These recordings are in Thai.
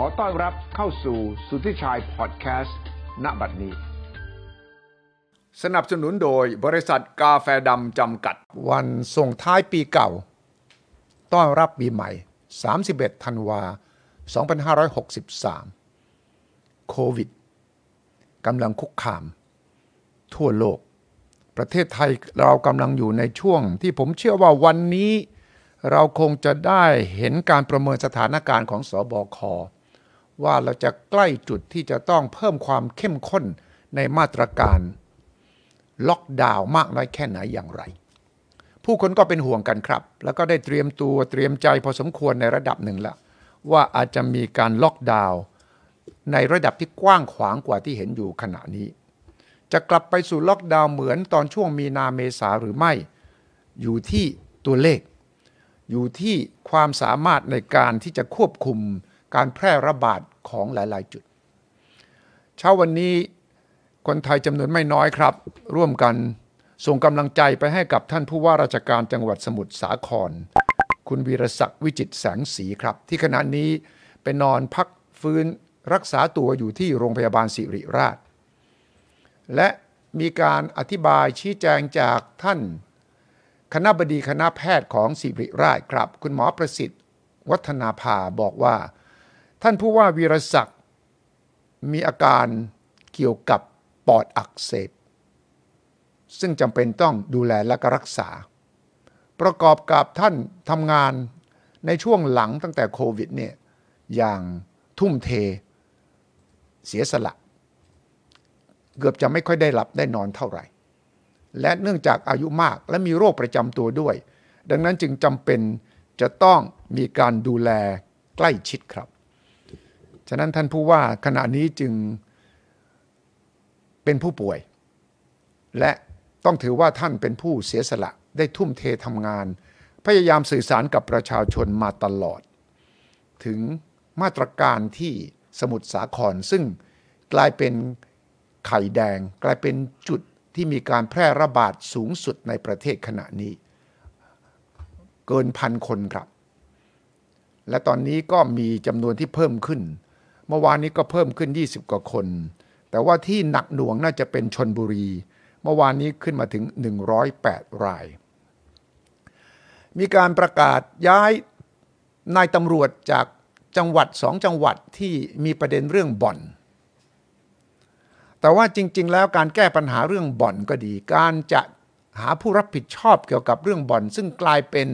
ขอต้อนรับเข้าสู่สุทธิชัยพอดแคสต์ณบัดนี้ สนับสนุนโดยบริษัทกาแฟดำจำกัด วันส่งท้ายปีเก่า ต้อนรับปีใหม่ 31ธันวา2563 โควิดกำลังคุกคาม ทั่วโลก ประเทศไทยเรากำลังอยู่ในช่วงที่ผมเชื่อว่าวันนี้ เราคงจะได้เห็นการประเมินสถานการณ์ของสอบอคว่าเราจะใกล้จุดที่จะต้องเพิ่มความเข้มข้นในมาตรการ ล็อกดาวน์มากน้อยแค่ไหนอย่างไร ผู้คนก็เป็นห่วงกันครับ แล้วก็ได้เตรียมตัวเตรียมใจพอสมควรในระดับหนึ่งละว่าอาจจะมีการล็อกดาวน์ในระดับที่กว้างขวางกว่าที่เห็นอยู่ขณะนี้ จะกลับไปสู่ล็อกดาวน์เหมือนตอนช่วงมีนาเมษาหรือไม่ อยู่ที่ตัวเลข อยู่ที่ความสามารถในการที่จะควบคุมการแพร่ระบาดของหลาย ๆ จุด เช้าวันนี้คนไทยจำนวนไม่น้อยครับ ร่วมกัน ส่งกำลังใจไปให้กับท่านผู้ว่าราชการจังหวัดสมุทรสาคร คุณวีรศักดิ์วิจิตแสงสีครับ ที่ขณะนี้เป็นนอนพักฟื้นรักษาตัวอยู่ที่โรงพยาบาลสิริราช และมีการอธิบายชี้แจงจากท่าน คณะบดีคณะแพทย์ของสิริราชครับ คุณหมอประสิทธิ์ วัฒนาภาบอกว่าท่านผู้ว่าวีรศักดิ์มีอาการเกี่ยวกับปอดอักเสบซึ่งจำเป็นต้องดูแลและรักษา ประกอบกับท่านทำงานในช่วงหลังตั้งแต่โควิดเนี่ยอย่างทุ่มเท เสียสละ เกือบจะไม่ค่อยได้หลับได้นอนเท่าไหร่ และเนื่องจากอายุมากและมีโรคประจำตัวด้วย ดังนั้นจึงจำเป็นจะต้องมีการดูแลใกล้ชิดครับฉะนั้นท่านผู้ว่าขณะนี้จึงเป็นผู้ป่วย และต้องถือว่าท่านเป็นผู้เสียสละได้ทุ่มเททำงานพยายามสื่อสารกับประชาชนมาตลอด ถึงมาตรการที่สมุทรสาครซึ่งกลายเป็นไข่แดง กลายเป็นจุดที่มีการแพร่ระบาดสูงสุดในประเทศขณะนี้ เกินพันคนครับ และตอนนี้ก็มีจำนวนที่เพิ่มขึ้นเมื่อวานนี้ก็เพิ่มขึ้น 20 กว่าคน แต่ว่าที่หนักหน่วงน่าจะเป็นชนบุรี เมื่อวานนี้ขึ้นมาถึง 108 รายมีการประกาศย้ายนายตำรวจจากจังหวัดสองจังหวัดที่มีประเด็นเรื่องบ่อน แต่ว่าจริง ๆ แล้วการแก้ปัญหาเรื่องบ่อน ก็ดี การจะหาผู้รับผิดชอบเกี่ยวกับเรื่องบ่อน ซึ่งกลายเป็น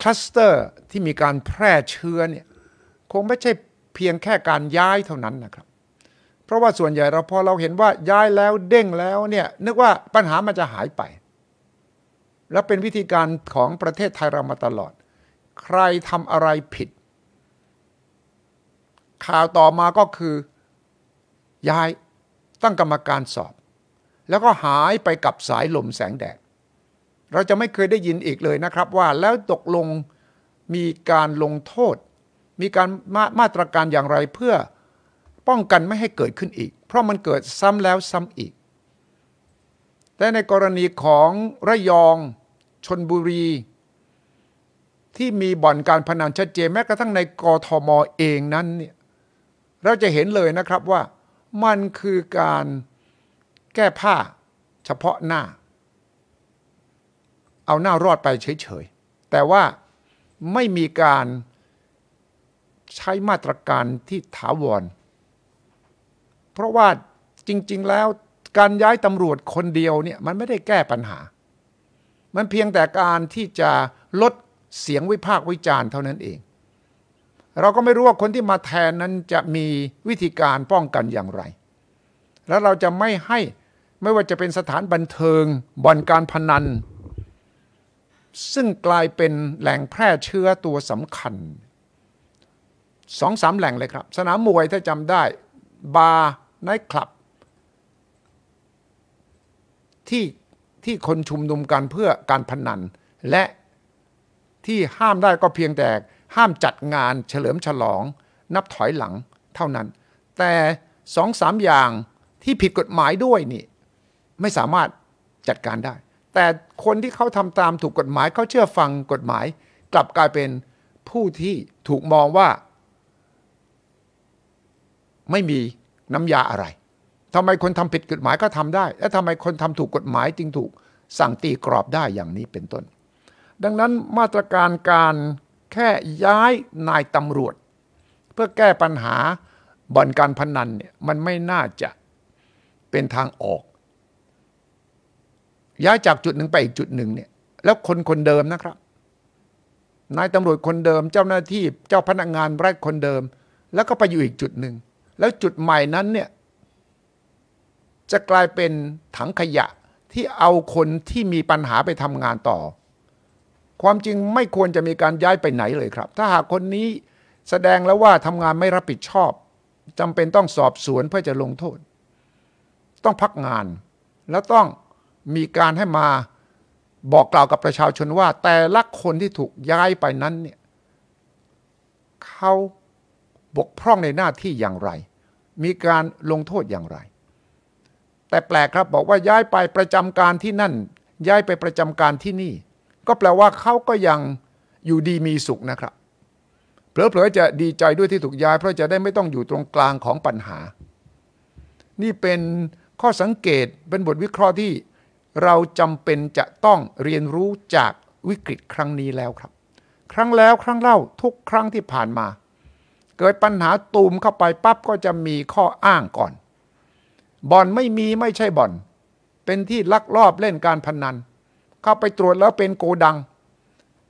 คลัสเตอร์ที่มีการแพร่เชื้อเนี่ยคงไม่ใช่เพียงแค่การย้ายเท่านั้นนะครับ เพราะว่าส่วนใหญ่เราพอเราเห็นว่าย้ายแล้วเด้งแล้วเนี่ยนึกว่าปัญหามันจะหายไป และเป็นวิธีการของประเทศไทยเรามาตลอด ใครทำอะไรผิด ข่าวต่อมาก็คือย้ายตั้งกรรมการสอบ แล้วก็หายไปกับสายลมแสงแดดเราจะไม่เคยได้ยินอีกเลยนะครับ ว่าแล้วตกลงมีการลงโทษมีการมามาตรการอย่างไรเพื่อป้องกันไม่ให้เกิดขึ้นอีก เพราะมันเกิดซ้ำแล้วซ้ำอีก แต่ในกรณีของระยอง ชนบุรี ที่มีบ่อนการพนันชัดเจนแม้กระทั่งในกทมอเองนั้นเนี่ยเราจะเห็นเลยนะครับว่า มันคือการแก้ผ้าเฉพาะหน้า เอาหน้ารอดไปเฉยๆแต่ว่าไม่มีการใช้มาตรการที่ถาวร เพราะว่าจริงๆแล้วการย้ายตำรวจคนเดียวเนี่ยมันไม่ได้แก้ปัญหา มันเพียงแต่การที่จะลดเสียงวิพากษ์วิจารณ์เท่านั้นเอง เราก็ไม่รู้ว่าคนที่มาแทนนั้นจะมีวิธีการป้องกันอย่างไร แล้วเราจะไม่ให้ไม่ว่าจะเป็นสถานบันเทิงบ่อนการพนัน ซึ่งกลายเป็นแหล่งแพร่เชื้อตัวสำคัญสองสามแหล่งเลยครับ สนามมวยถ้าจำได้ บาร์ไนท์คลับ ที่ที่คนชุมนุมกันเพื่อการพนัน และที่ห้ามได้ก็เพียงแต่ห้ามจัดงานเฉลิมฉลอง นับถอยหลังเท่านั้น แต่สองสามอย่างที่ผิดกฎหมายด้วยนี่ ไม่สามารถจัดการได้ แต่คนที่เขาทำตามถูกกฎหมายเขาเชื่อฟังกฎหมาย กลับกลายเป็นผู้ที่ถูกมองว่าไม่มีน้ำยาอะไร ทำไมคนทำผิดกฎหมายก็ทำได้ และทำไมคนทำถูก กฎหมายจึงถูกสั่งตีกรอบได้อย่างนี้เป็นต้น ดังนั้นมาตรการการแค่ย้ายนายตำรวจ เพื่อแก้ปัญหาบ่อนการพนันเนี่ยมันไม่น่าจะเป็นทางออก ย้ายจากจุดหนึ่งไปอีกจุดหนึ่งเนี่ยแล้วคนคนเดิมนะครับ นายตำรวจคนเดิม เจ้าหน้าที่เจ้าพนักงานรัฐคนเดิม แล้วก็ไปอยู่อีกจุดหนึ่งแล้วจุดใหม่นั้นเนี่ยจะกลายเป็นถังขยะที่เอาคนที่มีปัญหาไปทำงานต่อ ความจริงไม่ควรจะมีการย้ายไปไหนเลยครับ ถ้าหากคนนี้แสดงแล้วว่าทำงานไม่รับผิดชอบจำเป็นต้องสอบสวนเพื่อจะลงโทษ ต้องพักงาน แล้วต้องมีการให้มาบอกกล่าวกับประชาชนว่า แต่ละคนที่ถูกย้ายไปนั้นเนี่ยเขาบกพร่องในหน้าที่อย่างไรมีการลงโทษอย่างไร แต่แปลกครับบอกว่าย้ายไปประจำการที่นั่น ย้ายไปประจำการที่นี่ ก็แปลว่าเขาก็ยังอยู่ดีมีสุขนะครับเผลอๆจะดีใจด้วยที่ถูกย้าย เพราะจะได้ไม่ต้องอยู่ตรงกลางของปัญหา นี่เป็นข้อสังเกต เป็นบทวิเคราะห์ที่ เราจำเป็นจะต้องเรียนรู้จากวิกฤตครั้งนี้แล้วครับ ครั้งแล้วครั้งเล่าทุกครั้งที่ผ่านมาเกิดปัญหาตูมเข้าไปปั๊บก็จะมีข้ออ้างก่อนบ่อนไม่มีไม่ใช่บ่อน เป็นที่ลักลอบเล่นการพนนัน เข้าไปตรวจแล้วเป็นโกดัง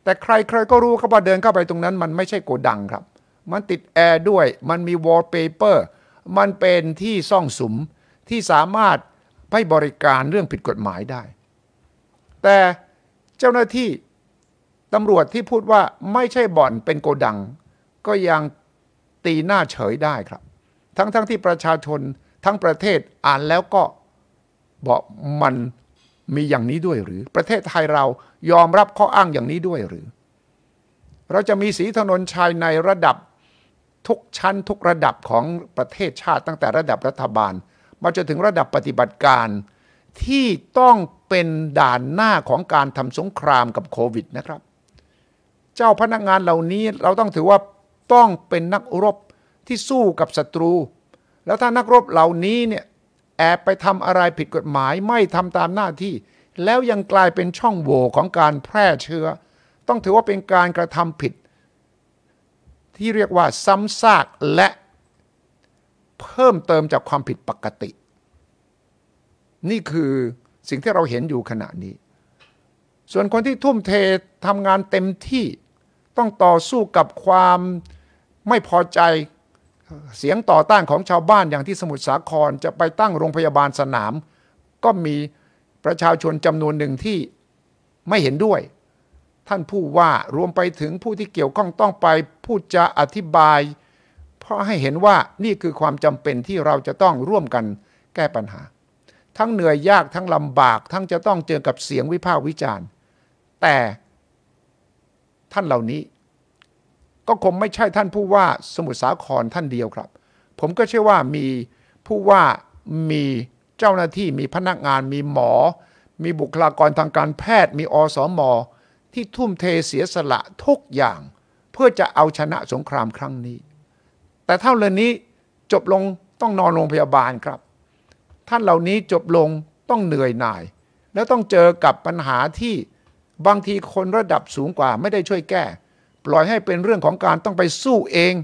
แต่ใครใครก็รู้เขาไว่าเดินเข้าไปตรงนั้นมันไม่ใช่โกดังครับ มันติดแอร์ด้วยมันมีวอลเปเปอร์มันเป็นที่ซ่องสุม ที่สามารถให้บริการเรื่องผิดกฎหมายได้ แต่เจ้าหน้าที่ตำรวจที่พูดว่าไม่ใช่บ่อนเป็นโกดัง ก็ยังตีหน้าเฉยได้ครับ ทั้งๆทที่ประชาชนทั้งประเทศอ่านแล้วก็บอกมันมีอย่างนี้ด้วยหรือประเทศไทยเรายอมรับข้ออ้างอย่างนี้ด้วยหรือ เราจะมีสีถนนชายในระดับทุกชั้นทุกระดับของประเทศชาติตั้งแต่ระดับรัฐบาลมาจนถึงระดับปฏิบัติการที่ต้องเป็นด่านหน้าของการทำสงครามกับโควิดนะครับ เจ้าพนักงานเหล่านี้เราต้องถือว่าต้องเป็นนักรบที่สู้กับศัตรู แล้วถ้านักรบเหล่านี้เนี่ยแอบไปทำอะไรผิดกฎหมายไม่ทำตามหน้าที่ แล้วยังกลายเป็นช่องโหว่ของการแพร่เชื้อ ต้องถือว่าเป็นการกระทำผิด ที่เรียกว่าซ้ำซากและเพิ่มเติมจากความผิดปกติ นี่คือสิ่งที่เราเห็นอยู่ขณะนี้ ส่วนคนที่ทุ่มเททำงานเต็มที่ต้องต่อสู้กับความไม่พอใจเสียงต่อต้านของชาวบ้านอย่างที่สมุทรสาครจะไปตั้งโรงพยาบาลสนาม ก็มีประชาชนจำนวนหนึ่งที่ไม่เห็นด้วย ท่านผู้ว่ารวมไปถึงผู้ที่เกี่ยวข้องต้องไป พูดจะอธิบาย เพราะให้เห็นว่านี่คือความจำเป็นที่เราจะต้องร่วมกันแก้ปัญหา ทั้งเหนื่อยยากทั้งลำบาก ทั้งจะต้องเจอกับเสียงวิพากษ์วิจารณ์แต่ท่านเหล่านี้ก็คงไม่ใช่ท่านผู้ว่าสมุทรสาครท่านเดียวครับ ผมก็เชื่อว่ามีผู้ว่ามีเจ้าหน้าที่มีพนักงานมีหมอ มีบุคลากรทางการแพทย์มีอสอมอที่ทุ่มเทเสียสละทุกอย่าง เพื่อจะเอาชนะสงครามครั้งนี้ แต่เท่าเรื่องนี้จบลงต้องนอนโรงพยาบาลครับ ท่านเหล่านี้จบลงต้องเหนื่อยหน่าย แล้วต้องเจอกับปัญหาที่บางทีคนระดับสูงกว่าไม่ได้ช่วยแก้ปล่อยให้เป็นเรื่องของการต้องไปสู้เอง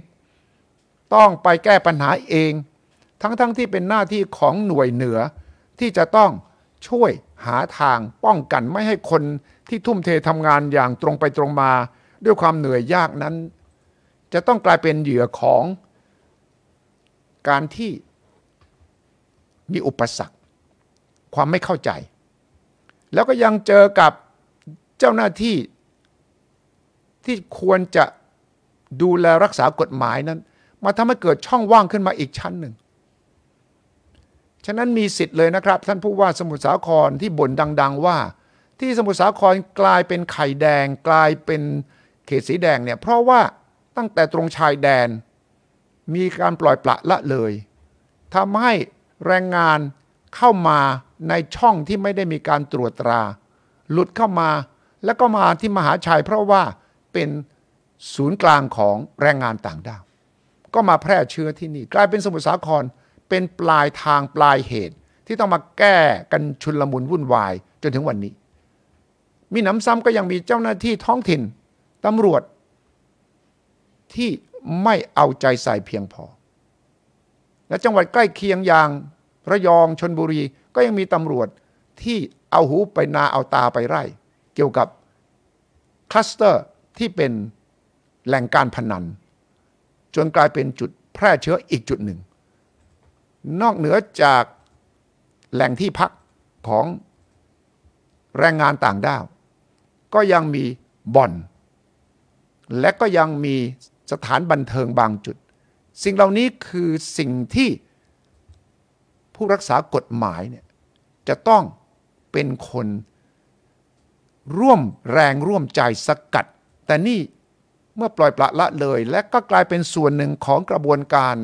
ต้องไปแก้ปัญหาเอง ทั้งๆทที่เป็นหน้าที่ของหน่วยเหนือ ที่จะต้องช่วยหาทางป้องกันไม่ให้คนที่ทุ่มเททำงานอย่างตรงไปตรงมา ด้วยความเหนื่อยยากนั้น จะต้องกลายเป็นเหยื่อของการที่มีอุปสรรค ความไม่เข้าใจ แล้วก็ยังเจอกับเจ้าหน้าที่ที่ควรจะดูแลรักษากฎหมายนั้น มาทำให้เกิดช่องว่างขึ้นมาอีกชั้นหนึ่ง ฉะนั้นมีสิทธิ์เลยนะครับ ท่านผู้ว่าสมุทรสาครที่บ่นดังๆว่า ที่สมุทรสาครกลายเป็นไข่แดงกลายเป็นเขตสีแดงเนี่ยเพราะว่าตั้งแต่ตรงชายแดน มีการปล่อยปละละเลยทำให้แรงงานเข้ามาในช่องที่ไม่ได้มีการตรวจตรา หลุดเข้ามาแล้วก็มาที่มหาชัยเพราะว่าเป็นศูนย์กลางของแรงงานต่างด้าว ก็มาแพร่เชื้อที่นี่ กลายเป็นสมุทรสาครเป็นปลายทางปลายเหตุ ที่ต้องมาแก้กันชุนลมุนวุ่นวายจนถึงวันนี้ มีหนำซ้ำก็ยังมีเจ้าหน้าที่ท้องถิ่นตำรวจที่ไม่เอาใจใส่เพียงพอ และจังหวัดใกล้เคียงอย่างระยองชนบุรีก็ยังมีตำรวจที่เอาหูไปนาเอาตาไปไร่ เกี่ยวกับคลัสเตอร์ที่เป็นแหล่งการพนัน จนกลายเป็นจุด แพร่เชื้ออีกจุดหนึ่ง นอกเหนือจากแหล่งที่พักของแรงงานต่างด้าวก็ยังมีบ่อน และก็ยังมีสถานบันเทิงบางจุด สิ่งเหล่านี้คือสิ่งที่ผู้รักษากฎหมายเนี่ยจะต้องเป็นคนร่วมแรงร่วมใจสกัดแต่นี่เมื่อปล่อยปละละเลยและก็กลายเป็นส่วนหนึ่งของกระบวนการ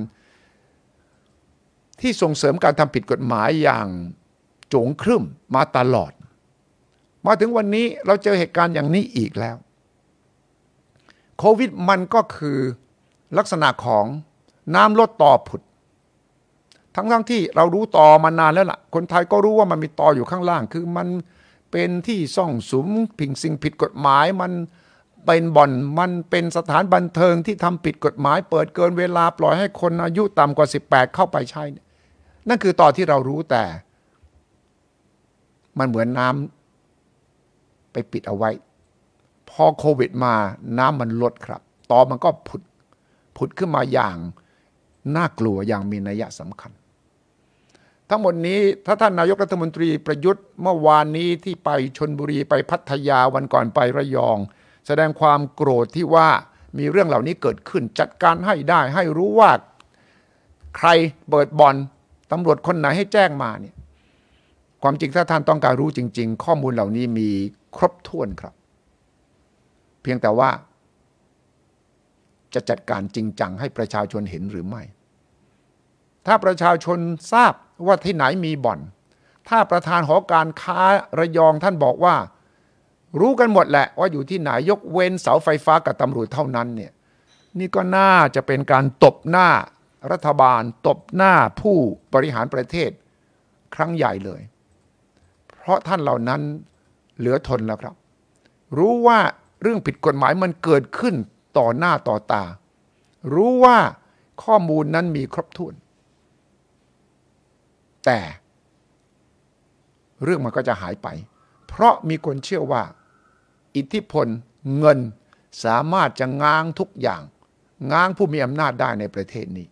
ที่ส่งเสริมการทำผิดกฎหมายอย่างโจงครึ่มมาตลอด มาถึงวันนี้เราเจอเหตุการณ์อย่างนี้อีกแล้วโควิด มันก็คือลักษณะของน้ำลดต่อผุด ทั้งๆทที่เรารู้ต่อมานานแล้วละ่ะ คนไทยก็รู้ว่ามันมีต่ออยู่ข้างล่างคือมันเป็นที่ซ่องสุมผิงสิ่งผิดกฎหมายมันเป็นบ่อนมันเป็นสถานบันเทิงที่ทำผิดกฎหมายเปิดเกินเวลาปล่อยให้คนอายุต่ำกว่า 18 เข้าไปใช้นั่นคือตอนที่เรารู้แต่ มันเหมือนน้ำไปปิดเอาไว้ พอโควิดมาน้ำมันลดครับตอมันก็ผุด ผุดขึ้นมาอย่าง น่ากลัวอย่างมีนัยสำคัญ ทั้งหมดนี้ถ้าท่านนายกรัฐมนตรีประยุทธ์ เมื่อวานนี้ที่ไปชนบุรีไปพัทยาวันก่อนไประยองแสดงความโกรธที่ว่ามีเรื่องเหล่านี้เกิดขึ้น จัดการให้ได้ ให้รู้ว่า ใครเปิดบ่อนตำรวจคนไหนให้แจ้งมาเนี่ยความจริงถ้าท่านต้องการรู้จริงๆ ข้อมูลเหล่านี้มีครบถ้วนครับ เพียงแต่ว่า จะจัดการจริงจังให้ประชาชนเห็นหรือไม่ ถ้าประชาชนทราบว่าที่ไหนมีบ่อน ถ้าประธานหอการค้าระยองท่านบอกว่ารู้กันหมดแหละว่าอยู่ที่ไหนยกเว้นเสาไฟฟ้ากับตำรวจเท่านั้นเนี่ยนี่ก็น่าจะเป็นการตบหน้ารัฐบาล ตบหน้าผู้บริหารประเทศครั้งใหญ่เลย เพราะท่านเหล่านั้นเหลือทนแล้วครับ รู้ว่าเรื่องผิดกฎหมายมันเกิดขึ้นต่อหน้าต่อตา รู้ว่าข้อมูลนั้นมีครบถ้วนแต่เรื่องมันก็จะหายไป เพราะมีคนเชื่อว่าอิทธิพลเงินสามารถจะง้างทุกอย่าง ง้างผู้มีอำนาจได้ในประเทศนี้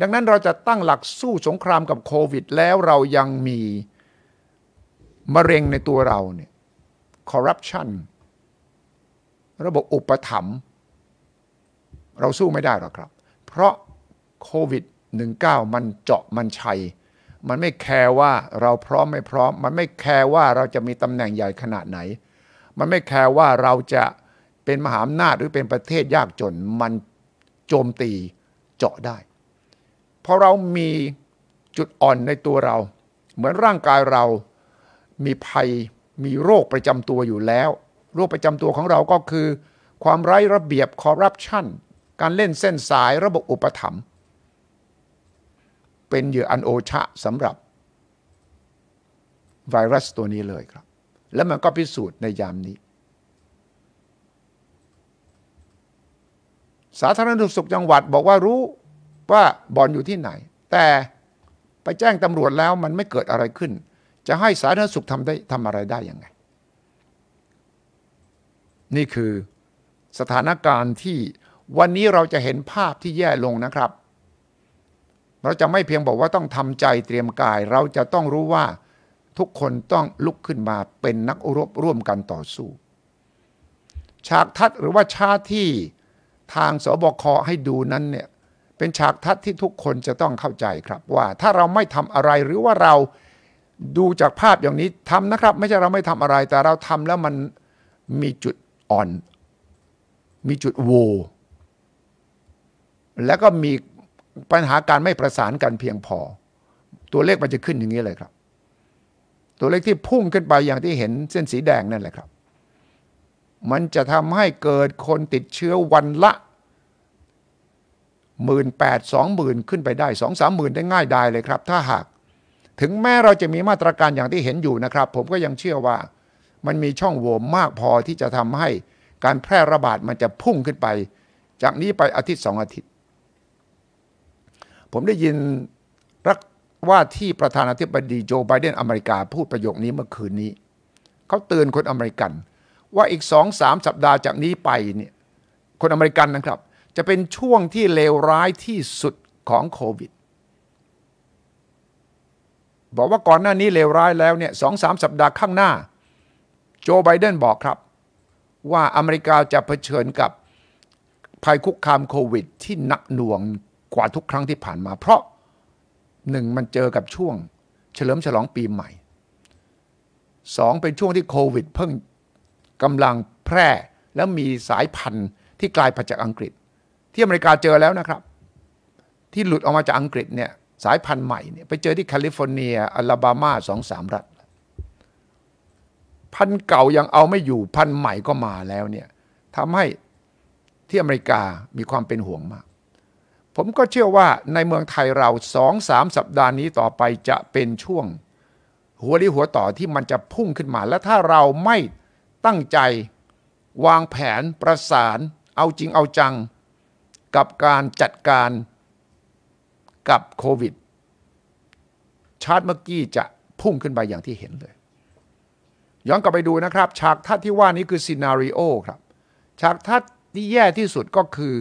ดังนั้นเราจะตั้งหลักสู้สงครามกับโควิด แล้วเรายังมีมะเร็งในตัวเราเนี่ยคอร์รัปชันระบบอุปถัมภ์เราสู้ไม่ได้หรอกครับเพราะโควิด -19 มันเจาะมันชัย มันไม่แคร์ว่าเราพร้อมไม่พร้อม มันไม่แคร์ว่าเราจะมีตำแหน่งใหญ่ขนาดไหนมันไม่แคร์ว่าเราจะเป็นมหาอำนาจหรือเป็นประเทศยากจนมันโจมตีเจาะได้พอเรามีจุดอ่อนในตัวเรา เหมือนร่างกายเรามีภัยมีโรคประจำตัวอยู่แล้ว โรคประจำตัวของเราก็คือ ความไร้ระเบียบคอร์รัปชันการเล่นเส้นสายระบบอุปถัมภ์เป็นเหยื่ออันโอชะสำหรับ ไวรัสตัวนี้เลยครับแล้วมันก็พิสูจน์ในยามนี้ สาธารณสุขจังหวัดบอกว่ารู้ว่าบ่อนอยู่ที่ไหน แต่ไปแจ้งตำรวจแล้วมันไม่เกิดอะไรขึ้น จะให้สาธารณสุขทำได้ทำอะไรได้ยังไง นี่คือสถานการณ์ที่วันนี้เราจะเห็นภาพที่แย่ลงนะครับ เราจะไม่เพียงบอกว่าต้องทำใจเตรียมกาย เราจะต้องรู้ว่าทุกคนต้องลุกขึ้นมาเป็นนักรบร่วมกันต่อสู้ ฉากทัดหรือว่าชาติที่ทางสบคให้ดูนั้นเนี่ย เป็นฉากทัดที่ทุกคนจะต้องเข้าใจครับ ว่าถ้าเราไม่ทำอะไรหรือว่าเราดูจากภาพอย่างนี้ทำนะครับ ไม่ใช่เราไม่ทำอะไร แต่เราทำแล้วมันมีจุดอ่อน มีจุดโวแล้วก็มีปัญหาการไม่ประสานกันเพียงพอ ตัวเลขมันจะขึ้นอย่างนี้เลยครับตัวเลขที่พุ่งขึ้นไปอย่างที่เห็นเส้นสีแดงนั่นแหละครับ มันจะทำให้เกิดคนติดเชื้อวันละหมื่นแปดสองหมื่นขึ้นไปได้สองสามหมื่นได้ง่ายดายเลยครับ ถ้าหาก ถึงแม้เราจะมีมาตรการอย่างที่เห็นอยู่นะครับ ผมก็ยังเชื่อว่า มันมีช่องโหว่มากพอที่จะทำให้การแพร่ระบาดมันจะพุ่งขึ้นไป จากนี้ไปอาทิตย์สองอาทิตย์ ผมได้ยินรักว่าที่ประธานาธิบดีโจไบเดนอเมริกาพูดประโยคนี้เมื่อคืนนี้เขาเตือนคนอเมริกัน ว่าอีกสองสามสัปดาห์จากนี้ไปเนี่ยคนอเมริกันนะครับจะเป็นช่วงที่เลวร้ายที่สุดของโควิดบอกว่าก่อนหน้านี้เลวร้ายแล้วเนี่ยสองสามสัปดาห์ข้างหน้าโจไบเดนบอกครับ ว่าอเมริกาจะเผชิญกับภัยคุกคามโควิด ที่หนักหน่วงกว่าทุกครั้งที่ผ่านมาเพราะหนึ่งมันเจอกับช่วงเฉลิมฉลองปีใหม่สองเป็นช่วงที่โควิด เพิ่งกำลังแพร่แล้วมีสายพันธุ์ที่กลายพันจากอังกฤษ ที่อเมริกาเจอแล้วนะครับ ที่หลุดออกมาจากอังกฤษเนี่ย สายพันธุ์ใหม่เนี่ยไปเจอที่แคลิฟอร์เนีย อลาบามาสองสามรัฐ พันธุ์เก่ายังเอาไม่อยู่พันธุ์ใหม่ก็มาแล้วเนี่ยทำให้ที่อเมริกามีความเป็นห่วงมากผมก็เชื่อว่าในเมืองไทยเราสองสามสัปดาห์นี้ต่อไปจะเป็นช่วง หัวรีหัวต่อที่มันจะพุ่งขึ้นมาและถ้าเราไม่ตั้งใจวางแผนประสานเอาจริงเอาจัง กับการจัดการกับโควิด ชาร์ตเมื่อกี้จะพุ่งขึ้นไปอย่างที่เห็นเลย ย้อนกลับไปดูนะครับ ฉากทัศน์ที่ว่านี้คือซีนารีโอครับ ฉากทัศน์ที่แย่ที่สุดก็คือ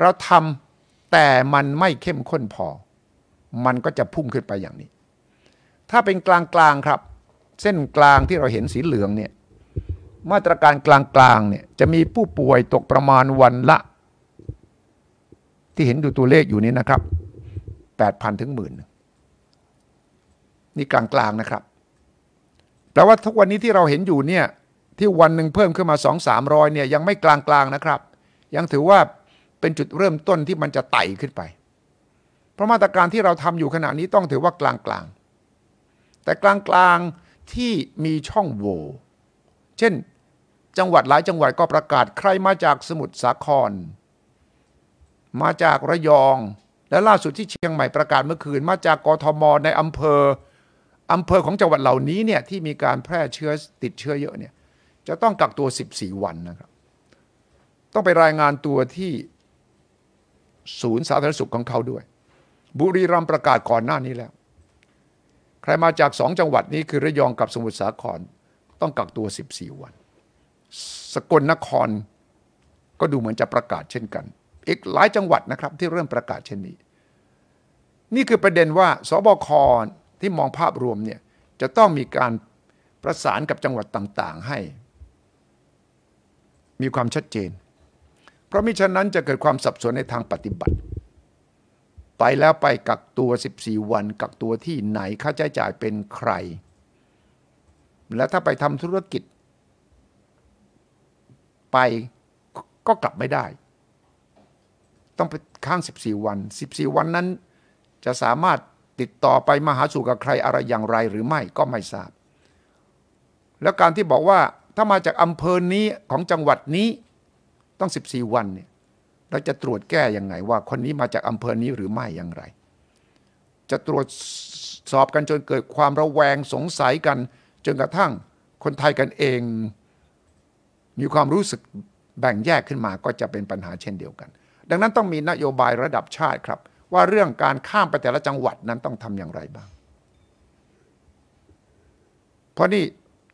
เราทำแต่มันไม่เข้มข้นพอ มันก็จะพุ่งขึ้นไปอย่างนี้ ถ้าเป็นกลางๆครับ เส้นกลางที่เราเห็นสีเหลืองเนี่ย มาตรการกลางๆเนี่ยจะมีผู้ป่วยตกประมาณวันละ ที่เห็นดูตัวเลขอยู่นี้นะครับ 8,000 ถึงหมื่นนี่กลางๆนะครับ แปลว่าทุกวันนี้ที่เราเห็นอยู่เนี่ย ที่วันหนึ่งเพิ่มขึ้นมา 2 3 0 0เนี่ยยังไม่กลางๆนะครับ ยังถือว่าเป็นจุดเริ่มต้นที่มันจะไต่ขึ้นไป เพราะมาตรการที่เราทำอยู่ขณะนี้ต้องถือว่ากลางๆ แต่กลางๆ ที่มีช่องโหว่ เช่น จังหวัดหลายจังหวัดก็ประกาศใครมาจากสมุทรสาคร มาจากระยอง และล่าสุดที่เชียงใหม่ประกาศเมื่อคืน มาจากกทม ในอำเภออำเภอของจังหวัดเหล่านี้เนี่ยที่มีการแพร่เชื้อติดเชื้อเยอะเนี่ย จะต้องกักตัว14วันนะครับ ต้องไปรายงานตัวที่ศูนย์สาธารณสุขของเขาด้วย บุรีรัมย์ประกาศก่อนหน้านี้แล้ว ใครมาจากสองจังหวัดนี้คือระยองกับสมุทรสาครต้องกักตัว 14 วัน สกลนครก็ดูเหมือนจะประกาศเช่นกัน อีกหลายจังหวัดนะครับที่เริ่มประกาศเช่นนี้ นี่คือประเด็นว่าสบคที่มองภาพรวมเนี่ยจะต้องมีการประสานกับจังหวัดต่าง ๆ ให้ มีความชัดเจนราะมิฉะนั้นจะเกิดความสับสนในทางปฏิบัติ ไปแล้วไปกักตัว 14 วัน กักตัวที่ไหน ค่าใช้จ่ายเป็นใคร และถ้าไปทำธุรกิจ ไปก็กลับไม่ได้ ต้องไปค้าง 14 วัน 14 วันนั้นจะสามารถติดต่อไปมาหาสู่กับใครอะไรอย่างไรหรือไม่ก็ไม่ทราบ แล้วการที่บอกว่าถ้ามาจากอำเภอนี้ของจังหวัดนี้ต้อง 14 วันเนี่ยเราจะตรวจแก้ยังไงว่า คนนี้มาจากอำเภอนี้หรือไม่อย่างไร จะตรวจสอบกันจนเกิดความระแวงสงสัยกัน จนกระทั่งคนไทยกันเอง มีความรู้สึกแบ่งแยกขึ้นมาก็จะเป็นปัญหาเช่นเดียวกัน ดังนั้นต้องมีนโยบายระดับชาติครับ ว่าเรื่องการข้ามไปแต่ละจังหวัดนั้นต้องทำอย่างไรบ้าง เพราะนี่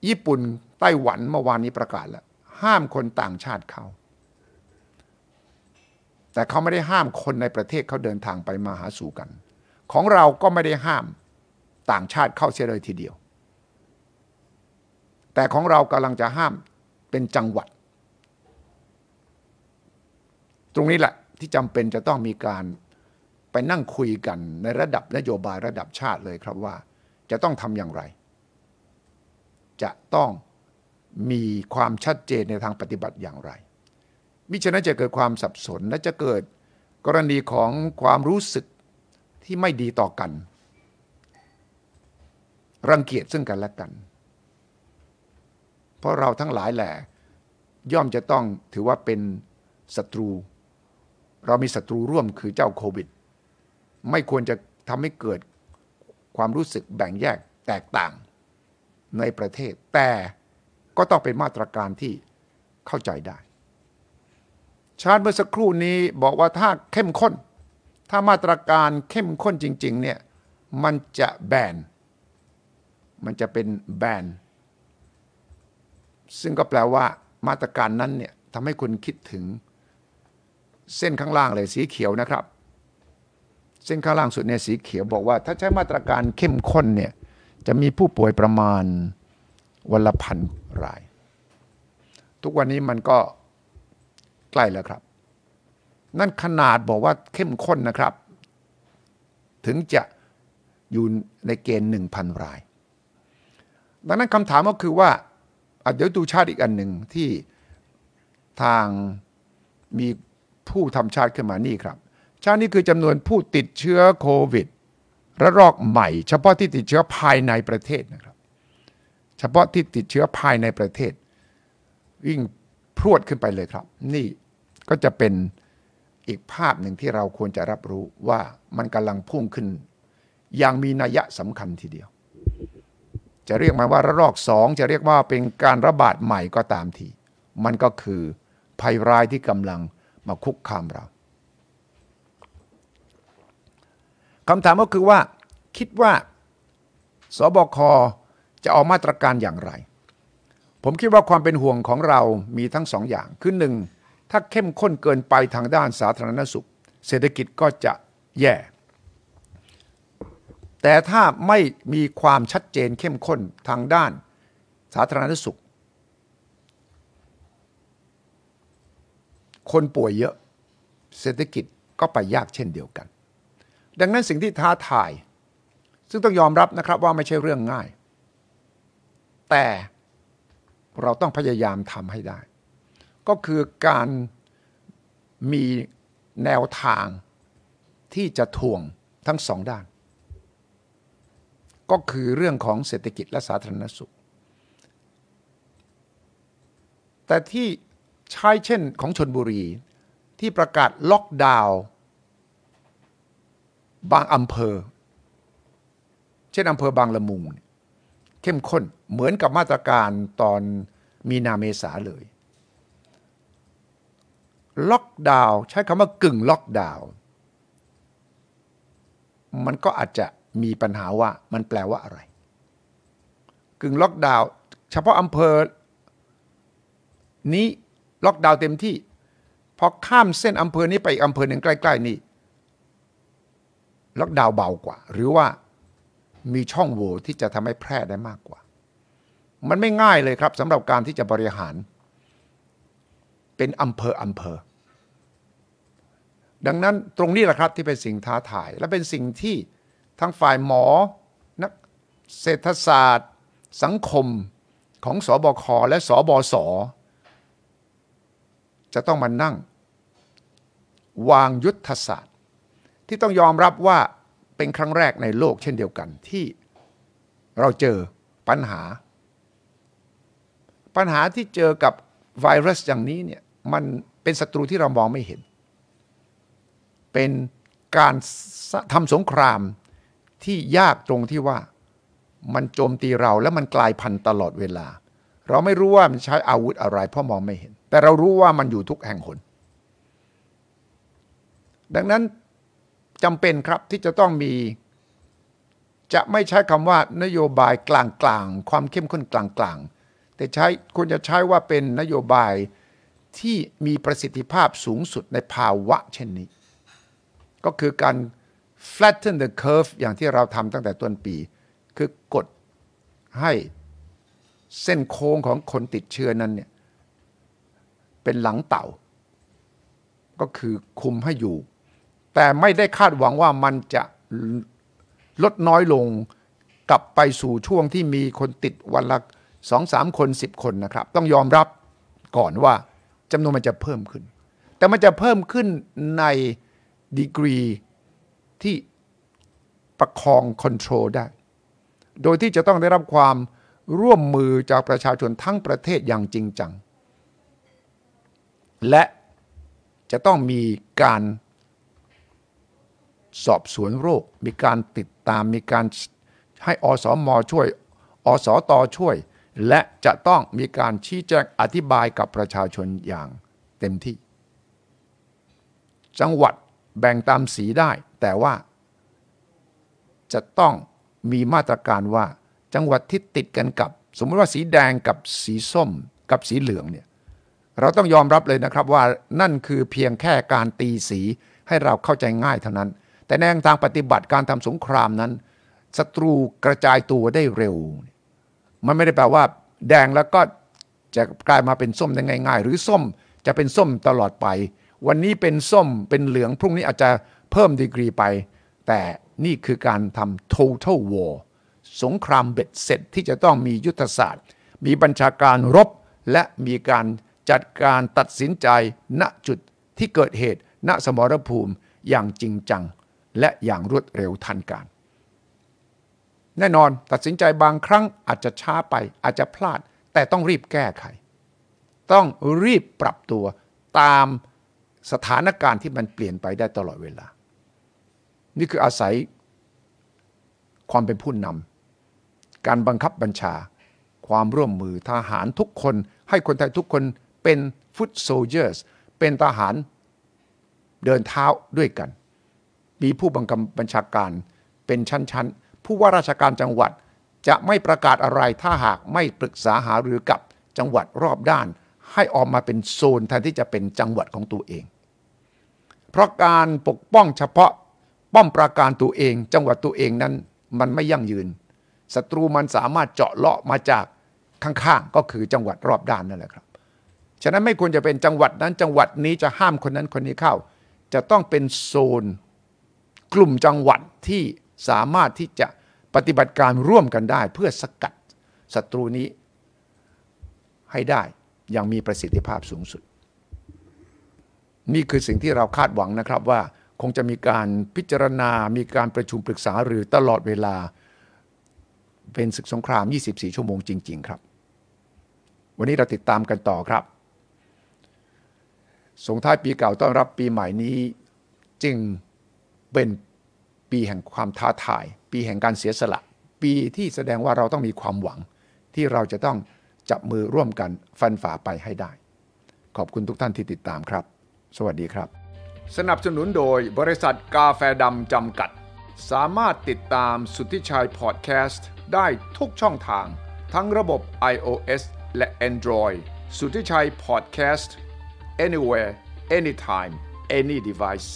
ญี่ปุ่นไต้หวันเมื่อวานนี้ประกาศแล้ว ห้ามคนต่างชาติเข้าแต่เขาไม่ได้ห้ามคนในประเทศเขาเดินทางไปมาหาสู่กัน ของเราก็ไม่ได้ห้ามต่างชาติเข้าเสียเลยทีเดียว แต่ของเรากำลังจะห้ามเป็นจังหวัด ตรงนี้แหละ ที่จำเป็นจะต้องมีการไปนั่งคุยกันในระดับนโยบายระดับชาติเลยครับว่า จะต้องทำอย่างไร จะต้องมีความชัดเจนในทางปฏิบัติอย่างไรมิฉะนั้นจะเกิดความสับสน และจะเกิดกรณีของความรู้สึกที่ไม่ดีต่อกัน รังเกียจซึ่งกันและกัน เพราะเราทั้งหลายแหละย่อมจะต้องถือว่าเป็นศัตรู เรามีศัตรูร่วมคือเจ้าโควิด ไม่ควรจะทำให้เกิดความรู้สึกแบ่งแยกแตกต่างในประเทศ แต่ก็ต้องเป็นมาตรการที่เข้าใจได้ชาร์ตเมื่อสักครู่นี้บอกว่าถ้าเข้มข้น ถ้ามาตรการเข้มข้นจริงๆเนี่ยมันจะแบน มันจะเป็นแบนซึ่งก็แปลว่ามาตรการนั้นเนี่ยทำให้คุณคิดถึง เส้นข้างล่างเลยสีเขียวนะครับ เส้นข้างล่างสุดเนี่ยสีเขียวบอกว่า ถ้าใช้มาตรการเข้มข้นเนี่ยจะมีผู้ป่วยประมาณวันละพันราย ทุกวันนี้มันก็ใกล้แล้วครับนั่นขนาดบอกว่าเข้มข้นนะครับ ถึงจะอยู่ในเกณฑ์ 1,000 ราย ดังนั้นคำถามก็คือว่าเดี๋ยวดูชาติอีกอันหนึ่งที่ทางมีผู้ทำชาติขึ้นมานี่ครับ ชาตินี้คือจำนวนผู้ติดเชื้อโควิด ระลอกใหม่ เฉพาะที่ติดเชื้อภายในประเทศนะครับ เฉพาะที่ติดเชื้อภายในประเทศ วิ่งพรวดขึ้นไปเลยครับนี่ก็จะเป็นอีกภาพหนึ่งที่เราควรจะรับรู้ว่ามันกำลังพุ่งขึ้นอย่างมีนัยสำคัญทีเดียว จะเรียกมันว่าระลอกสองจะเรียกว่าเป็นการระบาดใหม่ก็ตามที มันก็คือภัยร้ายที่กำลังมาคุกคามเราคำถามก็คือว่า คิดว่าสบคจะออกมาตรการอย่างไร ผมคิดว่าความเป็นห่วงของเรามีทั้งสองอย่างคือหนึ่งถ้าเข้มข้นเกินไปทางด้านสาธารณสุข เศรษฐกิจก็จะแย่แต่ถ้าไม่มีความชัดเจนเข้มข้นทางด้านสาธารณสุข คนป่วยเยอะเศรษฐกิจก็ไปยากเช่นเดียวกัน ดังนั้นสิ่งที่ท้าทาย ซึ่งต้องยอมรับนะครับว่าไม่ใช่เรื่องง่าย แต่เราต้องพยายามทำให้ได้ก็คือการมีแนวทางที่จะทวงทั้งสองด้าน ก็คือเรื่องของเศรษฐกิจและสาธารณสุข แต่ที่ใช้เช่นของชนบุรีที่ประกาศล็อกดาวน์บางอำเภอ เช่นอำเภอบางละมุง เข้มข้น เหมือนกับมาตรการตอนมีนาเมษาเลยล็อกดาวน์ใช้คำว่ากึ่งล็อกดาวน์มันก็อาจจะมีปัญหาว่ามันแปลว่าอะไร กึ่งล็อกดาวน์เฉพาะอำเภอ นี้ล็อกดาวน์เต็มที่ พอข้ามเส้นอำเภอนี้ไปอีกอำเภอหนึ่งใกล้ ๆ นี่ล็อกดาวน์เบากว่า หรือว่ามีช่องโหว่ที่จะทำให้แพร่ได้มากกว่า มันไม่ง่ายเลยครับสำหรับการที่จะบริหารเป็นอำเภอ อำเภอดังนั้นตรงนี้แหละครับที่เป็นสิ่งท้าทายและเป็นสิ่งที่ทั้งฝ่ายหมอนักเศรษฐศาสตร์ สังคมของสอบคและสบศจะต้องมานั่ง วางยุทธศาสตร์ ที่ต้องยอมรับว่าเป็นครั้งแรกในโลกเช่นเดียวกันที่เราเจอปัญหา ปัญหาที่เจอกับไวรัสอย่างนี้เนี่ยมันเป็นศัตรูที่เรามองไม่เห็น เป็นการทำสงครามที่ยากตรงที่ว่ามันโจมตีเรา และมันกลายพันธุ์ตลอดเวลา เราไม่รู้ว่ามันใช้อาวุธอะไรเพราะมองไม่เห็น แต่เรารู้ว่ามันอยู่ทุกแห่งหนดังนั้นจำเป็นครับที่จะต้องมีจะไม่ใช้คำว่านโยบายกลางๆความเข้มข้นกลางๆ แต่ใช้ควรจะใช้ว่าเป็นนโยบายที่มีประสิทธิภาพสูงสุดในภาวะเช่นนี้ ก็คือการ flatten the curve อย่างที่เราทำตั้งแต่ต้นปี คือกดให้เส้นโค้งของคนติดเชื้อนั้นเนี่ยเป็นหลังเต่า ก็คือคุมให้อยู่ แต่ไม่ได้คาดหวังว่ามันจะลดน้อยลงกลับไปสู่ช่วงที่มีคนติดวันละสองสามคนสิบคนนะครับ ต้องยอมรับก่อนว่าจำนวนมันจะเพิ่มขึ้น แต่มันจะเพิ่มขึ้นในดีกรีที่ประคองคอนโทรลได้ โดยที่จะต้องได้รับความร่วมมือจากประชาชนทั้งประเทศอย่างจริงจัง และจะต้องมีการสอบสวนโรค มีการติดตาม มีการให้อสอมอช่วย อสอตอช่วยและจะต้องมีการชี้แจงอธิบายกับประชาชนอย่างเต็มที่ จังหวัดแบ่งตามสีได้ แต่ว่า จะต้องมีมาตรการว่าจังหวัดที่ติดกันกับ สมมติว่าสีแดงกับสีส้มกับสีเหลืองเนี่ยเราต้องยอมรับเลยนะครับว่านั่นคือเพียงแค่การตีสีให้เราเข้าใจง่ายเท่านั้น แต่ในทางปฏิบัติการทำสงครามนั้นศัตรูกระจายตัวได้เร็วมันไม่ได้แปลว่าแดงแล้วก็จะกลายมาเป็นส้มได้ง่ายๆ หรือส้มจะเป็นส้มตลอดไป วันนี้เป็นส้มเป็นเหลืองพรุ่งนี้อาจจะเพิ่มดีกรีไป แต่นี่คือการทำ total war สงครามเบ็ดเสร็จที่จะต้องมียุทธศาสตร์ มีบัญชาการรบและมีการจัดการตัดสินใจ ณจุดที่เกิดเหตุ ณสมรภูมิอย่างจริงจังและอย่างรวดเร็วทันการแน่นอน ตัดสินใจบางครั้งอาจจะช้าไปอาจจะพลาดแต่ต้องรีบแก้ไข ต้องรีบปรับตัวตามสถานการณ์ที่มันเปลี่ยนไปได้ตลอดเวลา นี่คืออาศัยความเป็นผู้นำ การบังคับบัญชา ความร่วมมือทหารทุกคน ให้คนไทยทุกคนเป็นฟุตโซเยอร์สเป็นทหารเดินเท้าด้วยกัน มีผู้บังคับบัญชาการเป็นชั้นผู้ว่าราชการจังหวัดจะไม่ประกาศอะไร ถ้าหากไม่ปรึกษาหารือกับจังหวัดรอบด้าน ให้ออกมาเป็นโซนแทนที่จะเป็นจังหวัดของตัวเอง เพราะการปกป้องเฉพาะป้อมปราการตัวเอง จังหวัดตัวเองนั้นมันไม่ยั่งยืน ศัตรูมันสามารถเจาะเลาะมาจากข้างๆก็คือจังหวัดรอบด้านนั่นแหละครับ ฉะนั้นไม่ควรจะเป็นจังหวัดนั้นจังหวัดนี้จะห้ามคนนั้นคนนี้เข้า จะต้องเป็นโซนกลุ่มจังหวัดที่สามารถที่จะปฏิบัติการร่วมกันได้ เพื่อสกัดศัตรูนี้ให้ได้อย่างมีประสิทธิภาพสูงสุด นี่คือสิ่งที่เราคาดหวังนะครับว่าคงจะมีการพิจารณามีการประชุมปรึกษาหรือตลอดเวลาเป็นศึกสงคราม 24 ชั่วโมงจริง ๆ ครับ วันนี้เราติดตามกันต่อครับสงท้ายปีเก่าต้อนรับปีใหม่นี้จึงเป็นปีแห่งความท้าทาย ปีแห่งการเสียสละ ปีที่แสดงว่าเราต้องมีความหวัง ที่เราจะต้องจับมือร่วมกันฟันฝ่าไปให้ได้ ขอบคุณทุกท่านที่ติดตามครับ สวัสดีครับ สนับสนุนโดยบริษัทกาแฟดำจำกัด สามารถติดตามสุทธิชัยพอดแคสต์ได้ทุกช่องทางทั้งระบบ iOS และ Android สุทธิชัยพอดแคสต์ anywhere anytime any device